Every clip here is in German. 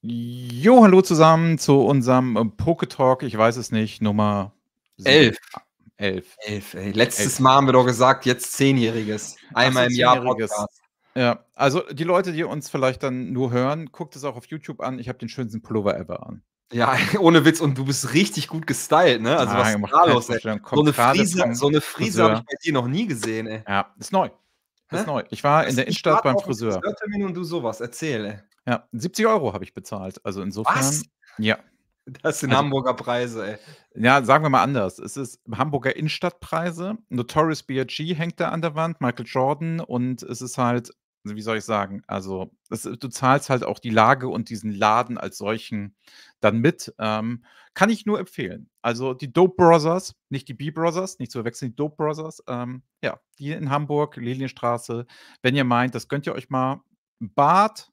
Jo, hallo zusammen zu unserem äh, Poketalk, ich weiß es nicht, Nummer 11. 11. 11 ey. Letztes Elf. Mal haben wir doch gesagt, jetzt Zehnjähriges. Einmal im Jahr Ja, also die Leute, die uns vielleicht dann nur hören, guckt es auch auf YouTube an. Ich habe den schönsten Pullover ever an. Ja, ohne Witz. Und du bist richtig gut gestylt, ne? Also ah, was ist da los, So eine Friese, so eine Frise habe ich bei dir noch nie gesehen, ey. Ja, ist neu. Das ist neu. Ich war in also der Innenstadt beim Friseur. Friseurtermin und du sowas, erzähle. Ja, 70 Euro habe ich bezahlt. Also insofern. Was? Ja. Das sind also, Hamburger Preise, ey. Ja, sagen wir mal anders. Es ist Hamburger Innenstadtpreise. Notorious B.I.G. hängt da an der Wand, Michael Jordan und es ist halt wie soll ich sagen, also das, äh, du zahlst halt auch die Lage und diesen Laden als solchen dann mit. Ähm, kann ich nur empfehlen. Also die Dope Brothers, nicht die B-Brothers, nicht zu verwechseln, die Dope Brothers, ähm, ja, die in Hamburg, Lilienstraße. Wenn ihr meint, das könnt ihr euch mal. Bad,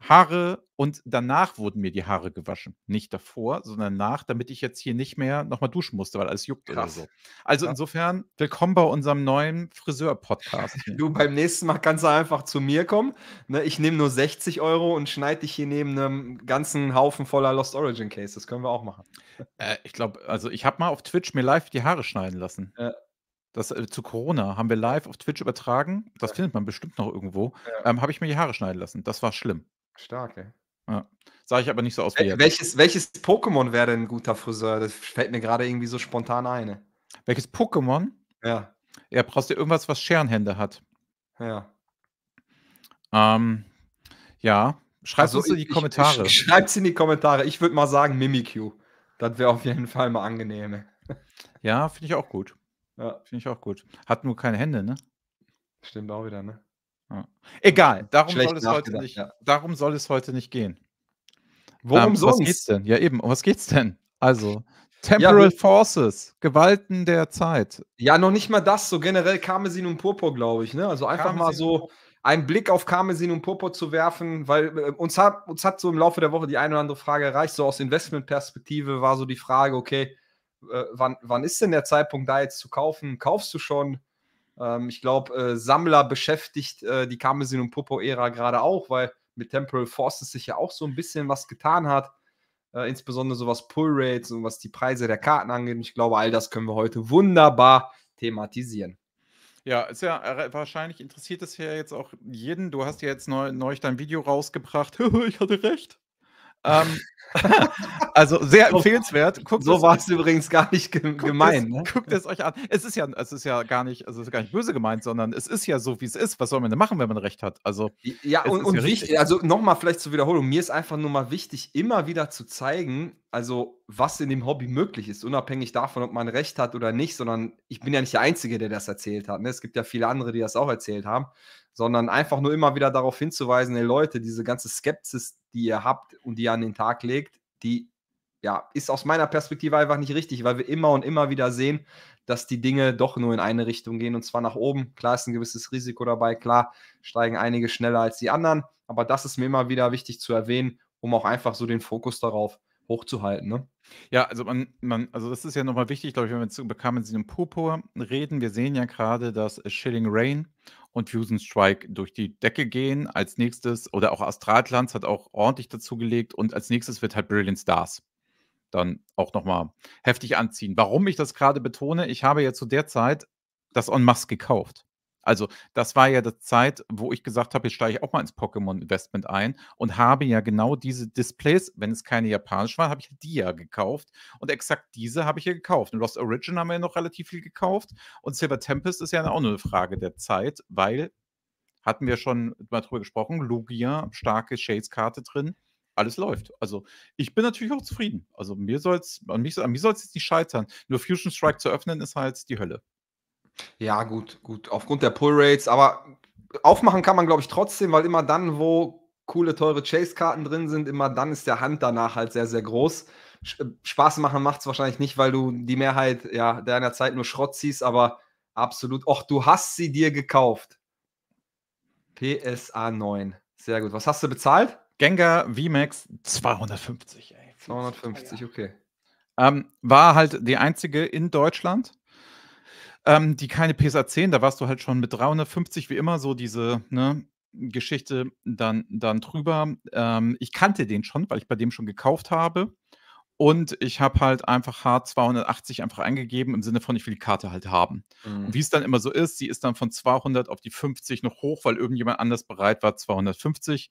Haare und danach wurden mir die Haare gewaschen. Nicht davor, sondern nach, damit ich jetzt hier nicht mehr nochmal duschen musste, weil alles juckt Krass. oder so. Also ja. insofern, willkommen bei unserem neuen Friseur-Podcast. Du, beim nächsten Mal kannst du einfach zu mir kommen. Ne, ich nehme nur 60 Euro und schneide dich hier neben einem ganzen Haufen voller Lost Origin Cases. Das Können wir auch machen. Äh, ich glaube, also ich habe mal auf Twitch mir live die Haare schneiden lassen. Ja. Das äh, zu Corona haben wir live auf Twitch übertragen. Das ja. findet man bestimmt noch irgendwo. Ähm, habe ich mir die Haare schneiden lassen. Das war schlimm. Stark, ey. Ja. Sah ich aber nicht so aus wie Wel jetzt. Welches, welches Pokémon wäre denn ein guter Friseur? Das fällt mir gerade irgendwie so spontan ein. Ne? Welches Pokémon? Ja. Ja, brauchst du irgendwas, was Scherenhände hat. Ja. Ähm, ja, schreib also uns in die Kommentare. Schreib es in die Kommentare. Ich würde mal sagen Mimikyu. Das wäre auf jeden Fall mal angenehm. Ja, finde ich auch gut. Ja. Finde ich auch gut. Hat nur keine Hände, ne? Stimmt auch wieder, ne? Ja. Egal, ähm, darum soll, es heute nicht, ja. darum soll es heute nicht gehen. Worum ähm, sonst? Was geht's denn? Ja, eben, um was geht's denn? Also, Temporal ja, Forces, Gewalten der Zeit. Ja, noch nicht mal das, so generell Karmesin und Purpur, glaube ich. Ne? Also einfach Karmesin mal so einen Blick auf Karmesin und Purpur zu werfen, weil äh, uns, hat, uns hat so im Laufe der Woche die eine oder andere Frage erreicht. So aus Investmentperspektive war so die Frage, okay, äh, wann, wann ist denn der Zeitpunkt da jetzt zu kaufen? Kaufst du schon? Ähm, ich glaube, äh, Sammler beschäftigt äh, die Kamesin und Popo-Ära gerade auch, weil mit Temporal Forces sich ja auch so ein bisschen was getan hat. Äh, insbesondere so was Pull Rates und was die Preise der Karten angeht. Ich glaube, all das können wir heute wunderbar thematisieren. Ja, ist ja äh, wahrscheinlich interessiert es ja jetzt auch jeden. Du hast ja jetzt neu, neulich dein Video rausgebracht. ich hatte recht. Ähm, also sehr empfehlenswert. Guckt so war es übrigens gar nicht ge guckt gemeint. Es, ne? Guckt es euch an. Es ist ja, es ist ja gar nicht, also es ist gar nicht böse gemeint, sondern es ist ja so, wie es ist. Was soll man denn machen, wenn man recht hat? Also ja und, und wichtig, also nochmal vielleicht zur Wiederholung. Mir ist einfach nur mal wichtig, immer wieder zu zeigen, also was in dem Hobby möglich ist, unabhängig davon, ob man recht hat oder nicht. Sondern ich bin ja nicht der Einzige, der das erzählt hat. Ne? Es gibt ja viele andere, die das auch erzählt haben sondern einfach nur immer wieder darauf hinzuweisen, hey Leute, diese ganze Skepsis, die ihr habt und die ihr an den Tag legt, die ja, ist aus meiner Perspektive einfach nicht richtig, weil wir immer und immer wieder sehen, dass die Dinge doch nur in eine Richtung gehen und zwar nach oben. Klar ist ein gewisses Risiko dabei, klar steigen einige schneller als die anderen, aber das ist mir immer wieder wichtig zu erwähnen, um auch einfach so den Fokus darauf hochzuhalten. Ne? Ja, also man, man, also das ist ja nochmal wichtig, glaube ich, wenn wir zu Bekamen Purpur reden. Wir sehen ja gerade, dass Shilling Rain und Fusion Strike durch die Decke gehen. Als nächstes, oder auch Astralglanz hat auch ordentlich dazugelegt und als nächstes wird halt Brilliant Stars dann auch nochmal heftig anziehen. Warum ich das gerade betone, ich habe ja zu der Zeit das On Mass gekauft. Also das war ja die Zeit, wo ich gesagt habe, jetzt steige ich auch mal ins Pokémon-Investment ein und habe ja genau diese Displays, wenn es keine japanisch waren, habe ich die ja gekauft und exakt diese habe ich ja gekauft. Und Lost Origin haben wir ja noch relativ viel gekauft und Silver Tempest ist ja auch nur eine Frage der Zeit, weil hatten wir schon mal drüber gesprochen, Lugia, starke Shades-Karte drin alles läuft. Also ich bin natürlich auch zufrieden. Also mir soll's, an, an mir soll es jetzt nicht scheitern. Nur Fusion Strike zu öffnen ist halt die Hölle. Ja, gut, gut. Aufgrund der Pull Rates, aber aufmachen kann man, glaube ich, trotzdem, weil immer dann, wo coole, teure Chase-Karten drin sind, immer dann ist der Hand danach halt sehr, sehr groß. Äh, Spaß machen macht es wahrscheinlich nicht, weil du die Mehrheit ja, deiner Zeit nur Schrott ziehst, aber absolut. Och, du hast sie dir gekauft. PSA 9. Sehr gut. Was hast du bezahlt? Gengar VMAX 250, ey. 250, okay. Ähm, war halt die einzige in Deutschland. Ähm, die keine PSA 10, da warst du halt schon mit 350 wie immer so diese ne, Geschichte dann, dann drüber. Ähm, ich kannte den schon, weil ich bei dem schon gekauft habe. Und ich habe halt einfach H280 einfach eingegeben, im Sinne von, ich will die Karte halt haben. Mhm. Und wie es dann immer so ist, sie ist dann von 200 auf die 50 noch hoch, weil irgendjemand anders bereit war, 250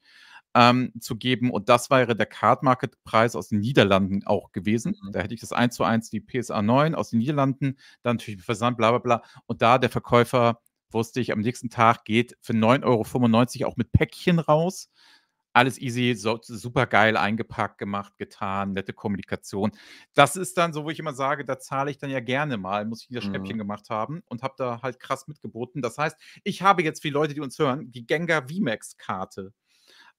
ähm, zu geben. Und das wäre der Card Market Preis aus den Niederlanden auch gewesen. Mhm. Da hätte ich das 1 zu 1, die PSA 9 aus den Niederlanden, dann natürlich Versand, bla bla bla. Und da der Verkäufer wusste ich, am nächsten Tag geht für 9,95 Euro auch mit Päckchen raus. Alles easy, so, super geil eingepackt, gemacht, getan, nette Kommunikation. Das ist dann so, wo ich immer sage, da zahle ich dann ja gerne mal, muss ich wieder mhm. Schnäppchen mhm. gemacht haben und habe da halt krass mitgeboten. Das heißt, ich habe jetzt für die Leute, die uns hören, die Gengar VMAX-Karte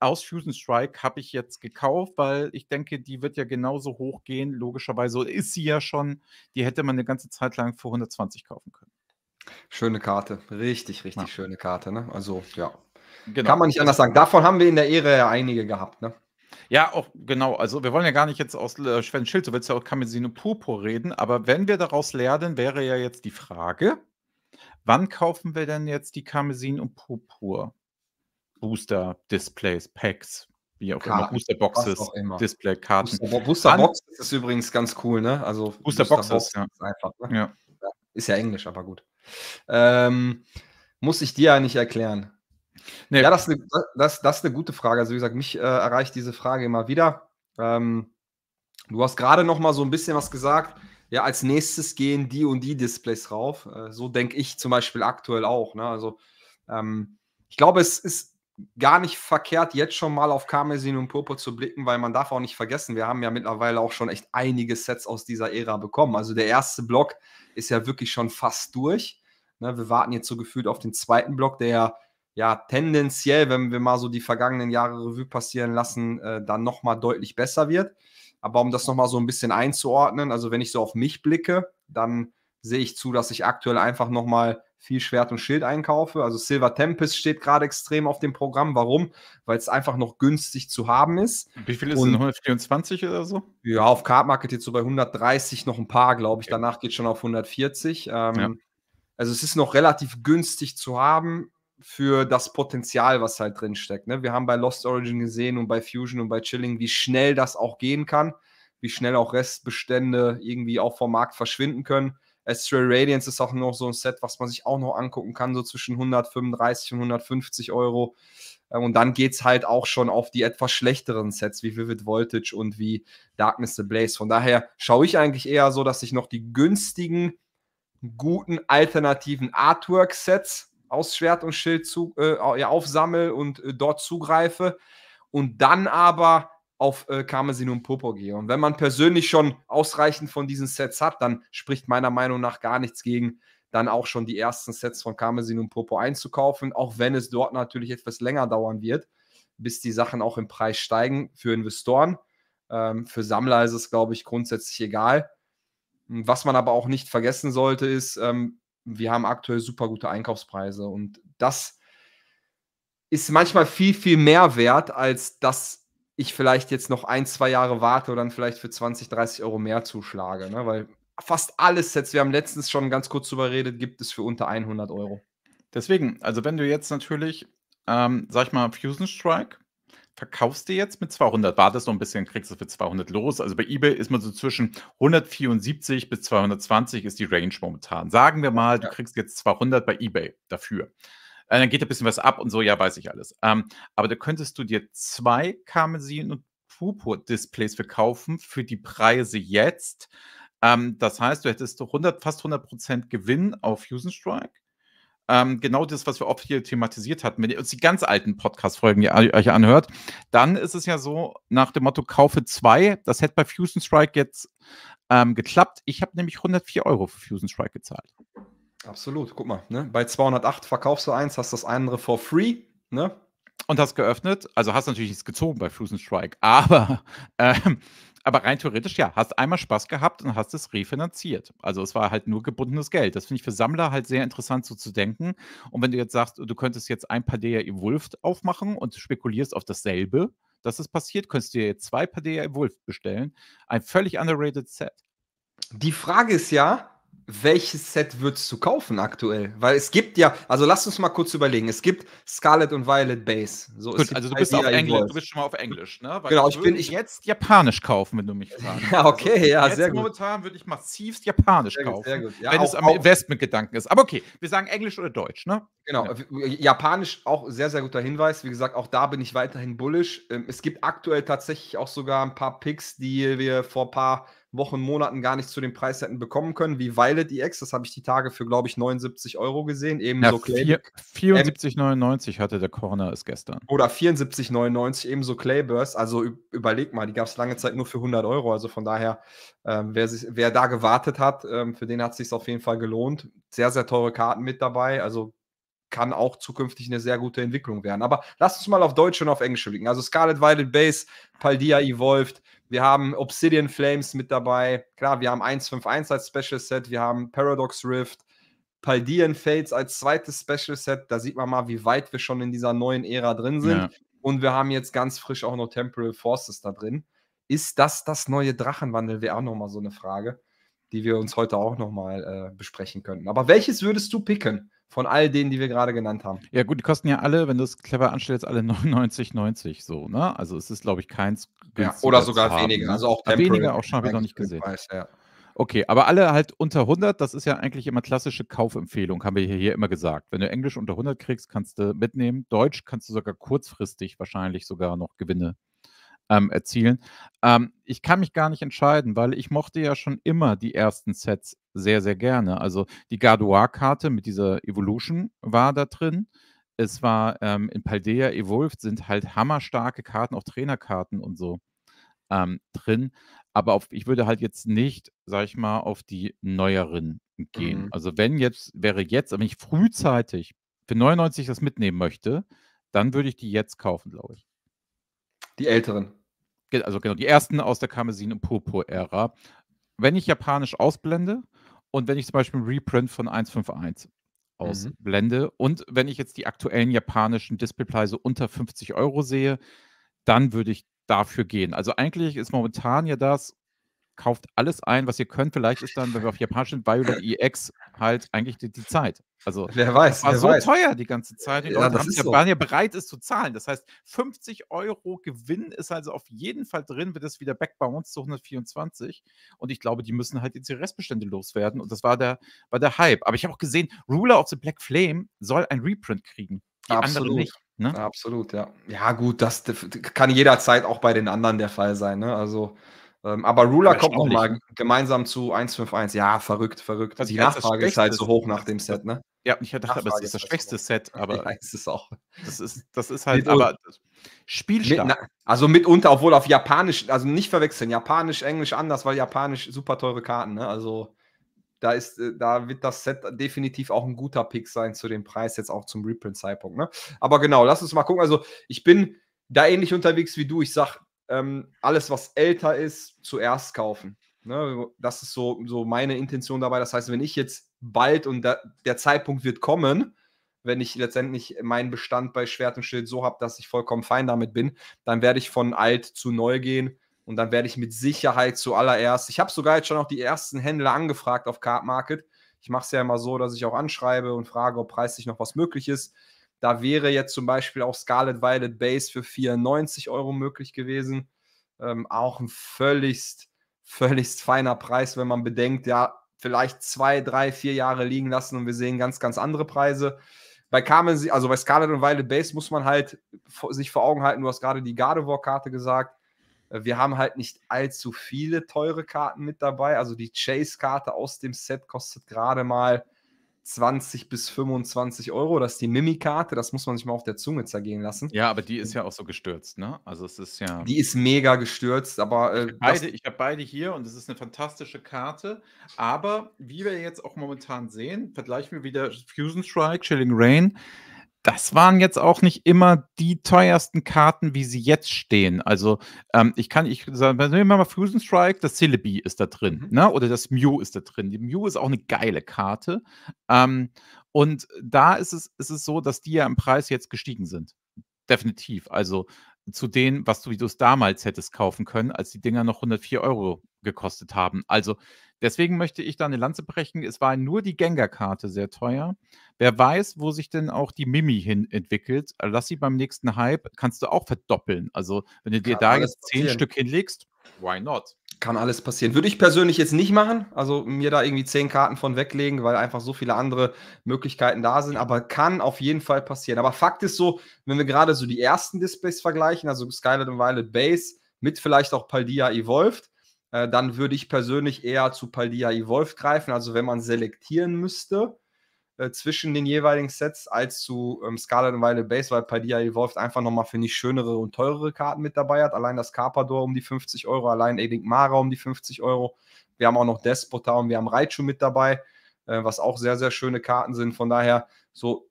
aus Fusion Strike habe ich jetzt gekauft, weil ich denke, die wird ja genauso hoch gehen. Logischerweise ist sie ja schon. Die hätte man eine ganze Zeit lang für 120 kaufen können. Schöne Karte. Richtig, richtig ja. schöne Karte. Ne? Also, ja. Genau. Kann man nicht anders sagen. Davon haben wir in der Ehre ja einige gehabt. Ne? Ja, auch genau. Also wir wollen ja gar nicht jetzt aus äh, Sven Schilzowitz ja auch Kamesino Purpur reden, aber wenn wir daraus lernen, wäre ja jetzt die Frage, wann kaufen wir denn jetzt die Karmesin und Purpur? Booster-Displays, Packs, wie auch Karten, immer, Boosterboxes, Display-Karten. Boosterbox Booster ist übrigens ganz cool, ne? Also Boosterboxes, Booster ja. einfach. Ne? ja. Ist ja Englisch, aber gut. Ähm, muss ich dir ja nicht erklären. Nee. Ja, das ist, eine, das, das ist eine gute Frage. Also wie gesagt, mich äh, erreicht diese Frage immer wieder. Ähm, du hast gerade noch mal so ein bisschen was gesagt. Ja, als nächstes gehen die und die Displays rauf. Äh, so denke ich zum Beispiel aktuell auch. Ne? Also ähm, ich glaube, es ist gar nicht verkehrt, jetzt schon mal auf Karmesin und Purpur zu blicken, weil man darf auch nicht vergessen, wir haben ja mittlerweile auch schon echt einige Sets aus dieser Ära bekommen. Also der erste Block ist ja wirklich schon fast durch. Ne, wir warten jetzt so gefühlt auf den zweiten Block, der ja tendenziell, wenn wir mal so die vergangenen Jahre Revue passieren lassen, äh, dann nochmal deutlich besser wird. Aber um das nochmal so ein bisschen einzuordnen, also wenn ich so auf mich blicke, dann sehe ich zu, dass ich aktuell einfach nochmal viel Schwert- und Schild einkaufe. Also Silver Tempest steht gerade extrem auf dem Programm. Warum? Weil es einfach noch günstig zu haben ist. Wie viel ist und, denn 124 oder so? Ja, auf Card Market jetzt so bei 130 noch ein paar, glaube ich. Okay. Danach geht schon auf 140. Ähm, ja. Also es ist noch relativ günstig zu haben für das Potenzial, was halt drin steckt. Ne? Wir haben bei Lost Origin gesehen und bei Fusion und bei Chilling, wie schnell das auch gehen kann, wie schnell auch Restbestände irgendwie auch vom Markt verschwinden können. Astral äh, Radiance ist auch noch so ein Set, was man sich auch noch angucken kann, so zwischen 135 und 150 Euro. Äh, und dann geht es halt auch schon auf die etwas schlechteren Sets wie Vivid Voltage und wie Darkness the Blaze. Von daher schaue ich eigentlich eher so, dass ich noch die günstigen, guten, alternativen Artwork-Sets aus Schwert und Schild zu, äh, aufsammle und äh, dort zugreife. Und dann aber auf äh, Kamesino und Popoge. Und wenn man persönlich schon ausreichend von diesen Sets hat, dann spricht meiner Meinung nach gar nichts gegen, dann auch schon die ersten Sets von Kamesin und Popo einzukaufen, auch wenn es dort natürlich etwas länger dauern wird, bis die Sachen auch im Preis steigen für Investoren. Ähm, für Sammler ist es, glaube ich, grundsätzlich egal. Was man aber auch nicht vergessen sollte, ist, ähm, wir haben aktuell super gute Einkaufspreise und das ist manchmal viel, viel mehr wert als das, ich vielleicht jetzt noch ein, zwei Jahre warte oder dann vielleicht für 20, 30 Euro mehr zuschlage. Ne? Weil fast alles Sets, wir haben letztens schon ganz kurz drüber geredet, gibt es für unter 100 Euro. Deswegen, also wenn du jetzt natürlich, ähm, sag ich mal, Fusion Strike verkaufst du jetzt mit 200, wartest noch ein bisschen, kriegst du für 200 los. Also bei eBay ist man so zwischen 174 bis 220 ist die Range momentan. Sagen wir mal, ja. du kriegst jetzt 200 bei eBay dafür. Äh, dann geht ein bisschen was ab und so, ja, weiß ich alles. Ähm, aber da könntest du dir zwei Karmesin und Purpur-Displays verkaufen für die Preise jetzt. Ähm, das heißt, du hättest 100, fast 100% Gewinn auf Fusion Strike. Ähm, genau das, was wir oft hier thematisiert hatten, wenn ihr uns die ganz alten Podcast-Folgen euch anhört, dann ist es ja so, nach dem Motto, kaufe zwei, das hätte bei Fusion Strike jetzt ähm, geklappt. Ich habe nämlich 104 Euro für Fusion Strike gezahlt. Absolut, guck mal, ne? bei 208 verkaufst du eins, hast das andere for free, ne? Und hast geöffnet, also hast du natürlich nichts gezogen bei Fusion Strike, aber, ähm, aber rein theoretisch, ja, hast einmal Spaß gehabt und hast es refinanziert. Also es war halt nur gebundenes Geld. Das finde ich für Sammler halt sehr interessant so zu denken. Und wenn du jetzt sagst, du könntest jetzt ein paar Padea Evolved aufmachen und spekulierst auf dasselbe, dass es passiert, könntest du dir jetzt zwei paar Padea Evolved bestellen. Ein völlig underrated Set. Die Frage ist ja, welches Set würdest du kaufen aktuell? Weil es gibt ja, also lass uns mal kurz überlegen. Es gibt Scarlet und Violet Base. So, Gut, also du bist, auf Englisch, du bist schon mal auf Englisch, ne? Weil genau, ich bin ich jetzt Japanisch kaufen, wenn du mich fragst. Also, ja, okay, also, ja, sehr gut. Momentan würde ich massivst Japanisch sehr kaufen, sehr gut, ja, wenn auch, es am Investmentgedanken ist. Aber okay, wir sagen Englisch oder Deutsch, ne? Genau, ja. Japanisch auch sehr, sehr guter Hinweis. Wie gesagt, auch da bin ich weiterhin bullisch. Ähm, es gibt aktuell tatsächlich auch sogar ein paar Picks, die wir vor ein paar Wochen, Monaten gar nicht zu dem Preis hätten bekommen können, wie Violet EX. Das habe ich die Tage für, glaube ich, 79 Euro gesehen. Ebenso ja, 74,99 hatte der Corner es gestern. Oder 74,99, ebenso Clayburst. Also überleg mal, die gab es lange Zeit nur für 100 Euro. Also von daher, ähm, wer, sich, wer da gewartet hat, ähm, für den hat es sich auf jeden Fall gelohnt. Sehr, sehr teure Karten mit dabei. Also kann auch zukünftig eine sehr gute Entwicklung werden. Aber lass uns mal auf Deutsch und auf Englisch blicken. Also Scarlet Violet Base, Paldia Evolved, wir haben Obsidian Flames mit dabei. Klar, wir haben 151 als Special Set. Wir haben Paradox Rift, Paldean Fates als zweites Special Set. Da sieht man mal, wie weit wir schon in dieser neuen Ära drin sind. Ja. Und wir haben jetzt ganz frisch auch noch Temporal Forces da drin. Ist das das neue Drachenwandel? Wäre auch nochmal so eine Frage, die wir uns heute auch nochmal äh, besprechen könnten. Aber welches würdest du picken? von all denen, die wir gerade genannt haben. Ja, gut, die kosten ja alle, wenn du es clever anstellst, alle 99,90 so, ne? Also es ist, glaube ich, keins. Ja, oder sogar haben, weniger. Ne? Also auch weniger, auch schon habe ich noch nicht gesehen. Preis, ja. Okay, aber alle halt unter 100, das ist ja eigentlich immer klassische Kaufempfehlung, haben wir hier, hier immer gesagt. Wenn du Englisch unter 100 kriegst, kannst du mitnehmen. Deutsch kannst du sogar kurzfristig wahrscheinlich sogar noch Gewinne ähm, erzielen. Ähm, ich kann mich gar nicht entscheiden, weil ich mochte ja schon immer die ersten Sets sehr, sehr gerne. Also die Gardois-Karte mit dieser Evolution war da drin. Es war ähm, in Paldea Evolved sind halt hammerstarke Karten, auch Trainerkarten und so ähm, drin. Aber auf, ich würde halt jetzt nicht, sag ich mal, auf die neueren gehen. Mhm. Also wenn jetzt, wäre jetzt, wenn ich frühzeitig für 99 das mitnehmen möchte, dann würde ich die jetzt kaufen, glaube ich. Die älteren. Also genau, die ersten aus der Karmesin- und Purpur-Ära. Wenn ich japanisch ausblende, und wenn ich zum Beispiel einen Reprint von 151 mhm. ausblende mhm. und wenn ich jetzt die aktuellen japanischen Displaypreise unter 50 Euro sehe, dann würde ich dafür gehen. Also eigentlich ist momentan ja das, kauft alles ein, was ihr könnt. Vielleicht ist dann, wenn wir auf Japanisch sind, Violet EX halt eigentlich die, die Zeit. Also wer weiß, war wer so weiß. teuer die ganze Zeit. Die ja, Leute ja, so. waren ja bereit, es zu zahlen. Das heißt, 50 Euro Gewinn ist also auf jeden Fall drin, wird es wieder backbounce zu 124. Und ich glaube, die müssen halt jetzt ihre Restbestände loswerden. Und das war der, war der Hype. Aber ich habe auch gesehen, Ruler of the Black Flame soll ein Reprint kriegen. Die Absolut. nicht. Ne? Absolut, ja. Ja, gut, das kann jederzeit auch bei den anderen der Fall sein. Ne? Also ähm, aber Ruler kommt nochmal gemeinsam zu 1-5-1. Ja, verrückt, verrückt. Also die Nachfrage ist halt so hoch nach dem Set, ne? Ja, ich dachte, Nachfrage aber es ist das halt schwächste Set, aber ist es auch. Das ist, das ist halt, mit aber spielstark. Mit, also mitunter, obwohl auf Japanisch, also nicht verwechseln, Japanisch, Englisch anders, weil Japanisch super teure Karten, ne? Also da ist, äh, da wird das Set definitiv auch ein guter Pick sein zu dem Preis, jetzt auch zum Reprint-Zeitpunkt, ne? Aber genau, lass uns mal gucken. Also ich bin da ähnlich unterwegs wie du. Ich sag, ähm, alles, was älter ist, zuerst kaufen. Ne? Das ist so, so meine Intention dabei. Das heißt, wenn ich jetzt bald und da, der Zeitpunkt wird kommen, wenn ich letztendlich meinen Bestand bei Schwert und Schild so habe, dass ich vollkommen fein damit bin, dann werde ich von alt zu neu gehen und dann werde ich mit Sicherheit zuallererst, ich habe sogar jetzt schon auch die ersten Händler angefragt auf Card Market. Ich mache es ja immer so, dass ich auch anschreibe und frage, ob preislich noch was möglich ist. Da wäre jetzt zum Beispiel auch Scarlet Violet Base für 94 Euro möglich gewesen. Ähm, auch ein völligst, völligst feiner Preis, wenn man bedenkt, ja, vielleicht zwei, drei, vier Jahre liegen lassen und wir sehen ganz, ganz andere Preise. Bei Carmen, also bei Scarlet und Violet Base muss man halt sich vor Augen halten, du hast gerade die Gardevoir-Karte gesagt. Äh, wir haben halt nicht allzu viele teure Karten mit dabei. Also die Chase-Karte aus dem Set kostet gerade mal 20 bis 25 Euro. Das ist die Mimikarte, das muss man sich mal auf der Zunge zergehen lassen. Ja, aber die ist ja auch so gestürzt, ne? Also es ist ja. Die ist mega gestürzt, aber. Äh, ich habe beide, hab beide, hier und es ist eine fantastische Karte. Aber wie wir jetzt auch momentan sehen, vergleichen wir wieder Fusion Strike, Chilling Rain das waren jetzt auch nicht immer die teuersten Karten, wie sie jetzt stehen. Also ähm, ich kann, ich sagen, nehmen wir mal Fusion Strike, das Celebi ist da drin, mhm. ne? oder das Mew ist da drin. Die Mew ist auch eine geile Karte. Ähm, und da ist es, ist es so, dass die ja im Preis jetzt gestiegen sind. Definitiv. Also zu denen, was du, wie du es damals hättest kaufen können, als die Dinger noch 104 Euro gekostet haben. Also Deswegen möchte ich da eine Lanze brechen. Es war nur die Gengar-Karte sehr teuer. Wer weiß, wo sich denn auch die Mimi hin entwickelt. Lass sie beim nächsten Hype, kannst du auch verdoppeln. Also, wenn du dir da jetzt zehn Stück hinlegst, why not? Kann alles passieren. Würde ich persönlich jetzt nicht machen. Also mir da irgendwie zehn Karten von weglegen, weil einfach so viele andere Möglichkeiten da sind. Aber kann auf jeden Fall passieren. Aber Fakt ist so, wenn wir gerade so die ersten Displays vergleichen, also Skylight und Violet Base mit vielleicht auch Paldia Evolved, äh, dann würde ich persönlich eher zu Paldia Evolve greifen, also wenn man selektieren müsste äh, zwischen den jeweiligen Sets, als zu ähm, Scarlet and Violet Base, weil Paldia Evolve einfach nochmal, finde ich, schönere und teurere Karten mit dabei hat. Allein das Carpador um die 50 Euro, allein Edink Mara um die 50 Euro. Wir haben auch noch Despota und wir haben Raichu mit dabei, äh, was auch sehr, sehr schöne Karten sind. Von daher so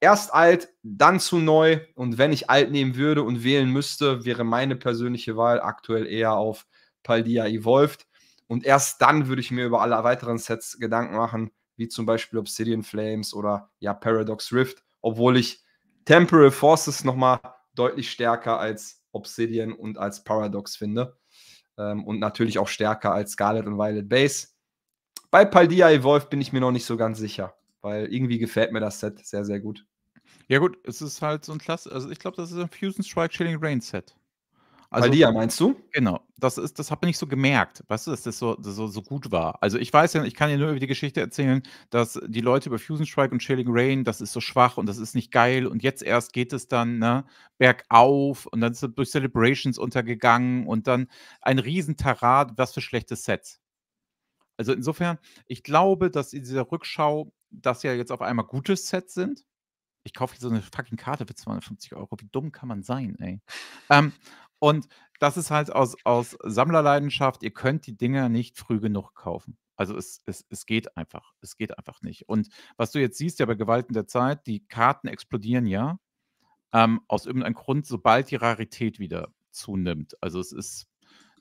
erst alt, dann zu neu. Und wenn ich alt nehmen würde und wählen müsste, wäre meine persönliche Wahl aktuell eher auf Paldia evolved. Und erst dann würde ich mir über alle weiteren Sets Gedanken machen, wie zum Beispiel Obsidian Flames oder ja, Paradox Rift, obwohl ich Temporal Forces nochmal deutlich stärker als Obsidian und als Paradox finde. Ähm, und natürlich auch stärker als Scarlet und Violet Base. Bei Paldia Evolved bin ich mir noch nicht so ganz sicher, weil irgendwie gefällt mir das Set sehr, sehr gut. Ja, gut, es ist halt so ein Klasse. Also, ich glaube, das ist ein Fusion Strike Chilling Rain Set. Also, Alia, meinst du? Genau, das das habe ich nicht so gemerkt, weißt du, dass das so, das so, so gut war. Also ich weiß ja, ich kann dir nur über die Geschichte erzählen, dass die Leute über Fusion Strike und Chilling Rain, das ist so schwach und das ist nicht geil und jetzt erst geht es dann ne, bergauf und dann ist es durch Celebrations untergegangen und dann ein Riesentarad, was für schlechte Sets. Also insofern, ich glaube, dass in dieser Rückschau dass ja jetzt auf einmal gute Sets sind. Ich kaufe hier so eine fucking Karte für 250 Euro. Wie dumm kann man sein, ey? Ähm, und das ist halt aus, aus Sammlerleidenschaft, ihr könnt die Dinger nicht früh genug kaufen. Also es, es, es geht einfach. Es geht einfach nicht. Und was du jetzt siehst ja bei Gewalten der Zeit, die Karten explodieren ja. Ähm, aus irgendeinem Grund, sobald die Rarität wieder zunimmt. Also es ist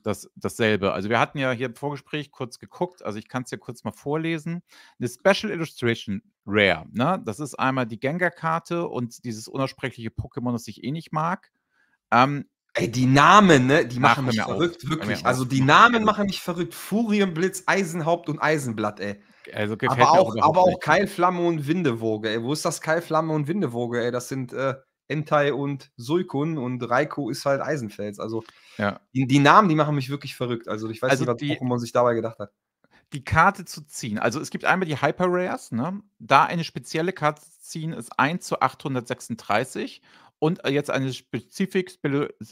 das, dasselbe. Also wir hatten ja hier im Vorgespräch kurz geguckt, also ich kann es dir kurz mal vorlesen. Eine Special Illustration Rare, ne? Das ist einmal die Gengar-Karte und dieses unaussprechliche Pokémon, das ich eh nicht mag. Ähm, Ey, die Namen, ne, die machen Ach, mich verrückt, auf. wirklich. Also die Namen machen mich verrückt. Furienblitz, Eisenhaupt und Eisenblatt, ey. Also aber auch, aber auch Keilflamme und Windewoge, ey. Wo ist das Keilflamme und Windewoge, ey? Das sind äh, Entai und Suikun und Raiko ist halt Eisenfels. Also ja. die, die, Namen, die machen mich wirklich verrückt. Also ich weiß also nicht, was Pokémon sich dabei gedacht hat. Die Karte zu ziehen. Also es gibt einmal die Hyper Rares, ne? Da eine spezielle Karte zu ziehen ist 1 zu 836 und äh, jetzt eine Spezifik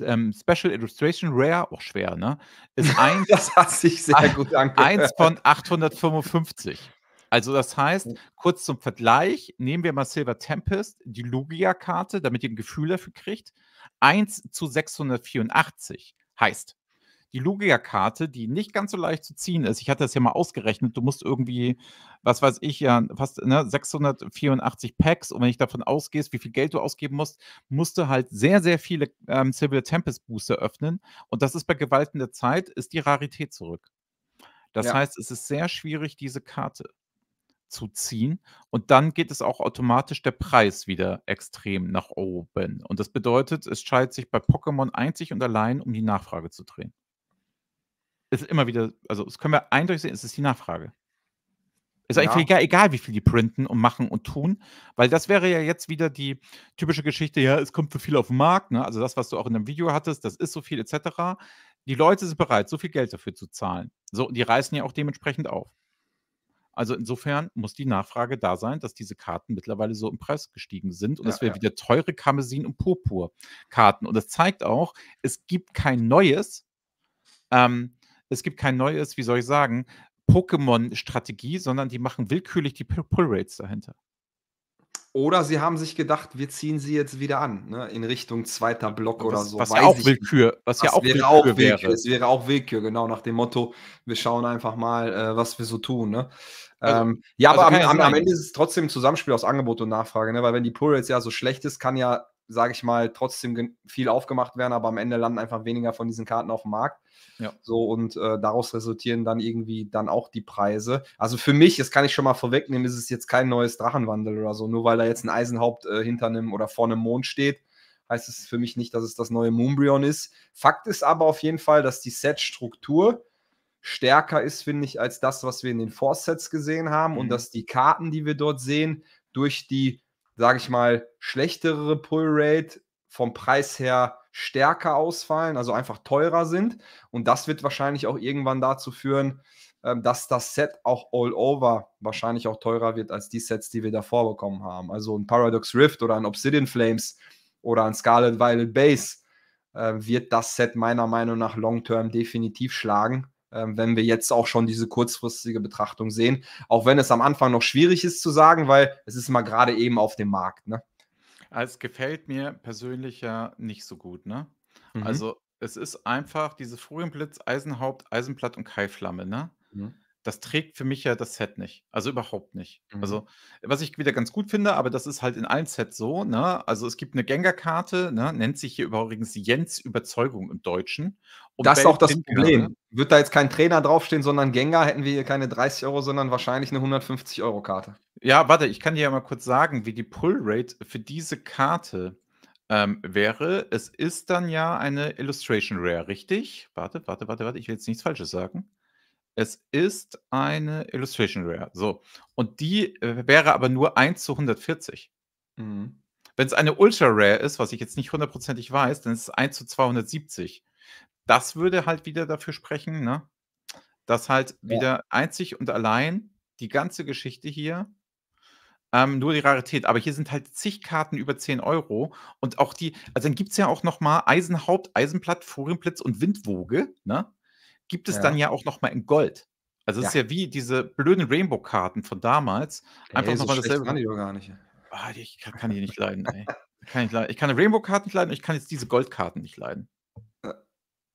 ähm, Special Illustration Rare, auch schwer, ne? Ist eins, das hat sich sehr ein, gut angehört. Eins von 855. Also das heißt, hm. kurz zum Vergleich, nehmen wir mal Silver Tempest, die Lugia-Karte, damit ihr ein Gefühl dafür kriegt. 1 zu 684 heißt, die Lugia-Karte, die nicht ganz so leicht zu ziehen ist, ich hatte das ja mal ausgerechnet, du musst irgendwie, was weiß ich, ja, fast ne, 684 Packs und wenn ich davon ausgehst, wie viel Geld du ausgeben musst, musst du halt sehr, sehr viele ähm, Civil Tempest Booster öffnen und das ist bei Gewalten der Zeit, ist die Rarität zurück. Das ja. heißt, es ist sehr schwierig, diese Karte zu ziehen. Und dann geht es auch automatisch der Preis wieder extrem nach oben. Und das bedeutet, es scheint sich bei Pokémon einzig und allein um die Nachfrage zu drehen es ist immer wieder, also das können wir eindeutig sehen, es ist die Nachfrage. Ist ja. eigentlich egal, egal, wie viel die printen und machen und tun, weil das wäre ja jetzt wieder die typische Geschichte, ja, es kommt so viel auf den Markt, ne? also das, was du auch in dem Video hattest, das ist so viel etc. Die Leute sind bereit, so viel Geld dafür zu zahlen. So, und die reißen ja auch dementsprechend auf. Also insofern muss die Nachfrage da sein, dass diese Karten mittlerweile so im Preis gestiegen sind und ja, wäre ja. wieder teure Karmesin- und Purpur-Karten. Und das zeigt auch, es gibt kein neues. Ähm, es gibt kein neues, wie soll ich sagen, Pokémon-Strategie, sondern die machen willkürlich die Pull-Rates dahinter. Oder sie haben sich gedacht, wir ziehen sie jetzt wieder an, ne? in Richtung zweiter Block was, oder so. Was ja auch Willkür, was, was ja auch wäre Willkür, auch Willkür wäre. Es wäre auch Willkür, genau, nach dem Motto, wir schauen einfach mal, äh, was wir so tun. Ne? Also, ähm, ja, also aber am, am, am, Ende ist es trotzdem ein Zusammenspiel aus Angebot und Nachfrage, ne? weil wenn die Pull Rates ja so schlecht ist, kann ja sage ich mal, trotzdem viel aufgemacht werden, aber am Ende landen einfach weniger von diesen Karten auf dem Markt. Ja. So und äh, daraus resultieren dann irgendwie dann auch die Preise. Also für mich, das kann ich schon mal vorwegnehmen, ist es jetzt kein neues Drachenwandel oder so. Nur weil da jetzt ein Eisenhaupt äh, hinter einem oder vor einem Mond steht, heißt es für mich nicht, dass es das neue Moonbrion ist. Fakt ist aber auf jeden Fall, dass die Set-Struktur stärker ist, finde ich, als das, was wir in den Force-Sets gesehen haben mhm. und dass die Karten, die wir dort sehen, durch die sage ich mal, schlechtere Pull-Rate vom Preis her stärker ausfallen, also einfach teurer sind. Und das wird wahrscheinlich auch irgendwann dazu führen, ähm, dass das Set auch all over wahrscheinlich auch teurer wird als die Sets, die wir davor bekommen haben. Also ein Paradox Rift oder ein Obsidian Flames oder ein Scarlet Violet Base äh, wird das Set meiner Meinung nach long-term definitiv schlagen. Ähm, wenn wir jetzt auch schon diese kurzfristige Betrachtung sehen. Auch wenn es am Anfang noch schwierig ist zu sagen, weil es ist mal gerade eben auf dem Markt. Ne? Also, es gefällt mir persönlich ja nicht so gut. Ne? Mhm. Also es ist einfach diese frühen Eisenhaupt, Eisenblatt und Kaiflamme. Ne? Mhm das trägt für mich ja das Set nicht. Also überhaupt nicht. Mhm. Also, was ich wieder ganz gut finde, aber das ist halt in allen Sets so, ne? Also es gibt eine Gengar-Karte, ne? nennt sich hier übrigens Jens Überzeugung im Deutschen. Und das ist auch das Problem. Ne? Wird da jetzt kein Trainer draufstehen, sondern Gengar, hätten wir hier keine 30 Euro, sondern wahrscheinlich eine 150-Euro-Karte. Ja, warte, ich kann dir ja mal kurz sagen, wie die Pull-Rate für diese Karte ähm, wäre. Es ist dann ja eine Illustration Rare, richtig? Warte, warte, warte, warte, ich will jetzt nichts Falsches sagen. Es ist eine Illustration Rare. So. Und die äh, wäre aber nur 1 zu 140. Mhm. Wenn es eine Ultra Rare ist, was ich jetzt nicht hundertprozentig weiß, dann ist es 1 zu 270. Das würde halt wieder dafür sprechen, ne? dass halt ja. wieder einzig und allein die ganze Geschichte hier ähm, nur die Rarität. Aber hier sind halt zig Karten über 10 Euro. Und auch die, also dann gibt es ja auch nochmal Eisenhaupt, Eisenblatt, Furienblitz und Windwoge. Ne? gibt es ja. dann ja auch nochmal in Gold. Also es ja. ist ja wie diese blöden Rainbow-Karten von damals. Einfach ey, so nochmal dasselbe. Kann ich doch gar nicht. Oh, ah, ich kann, kann die nicht leiden, ey. kann ich, leiden. ich kann Rainbow-Karten nicht leiden und ich kann jetzt diese Goldkarten nicht leiden. Äh,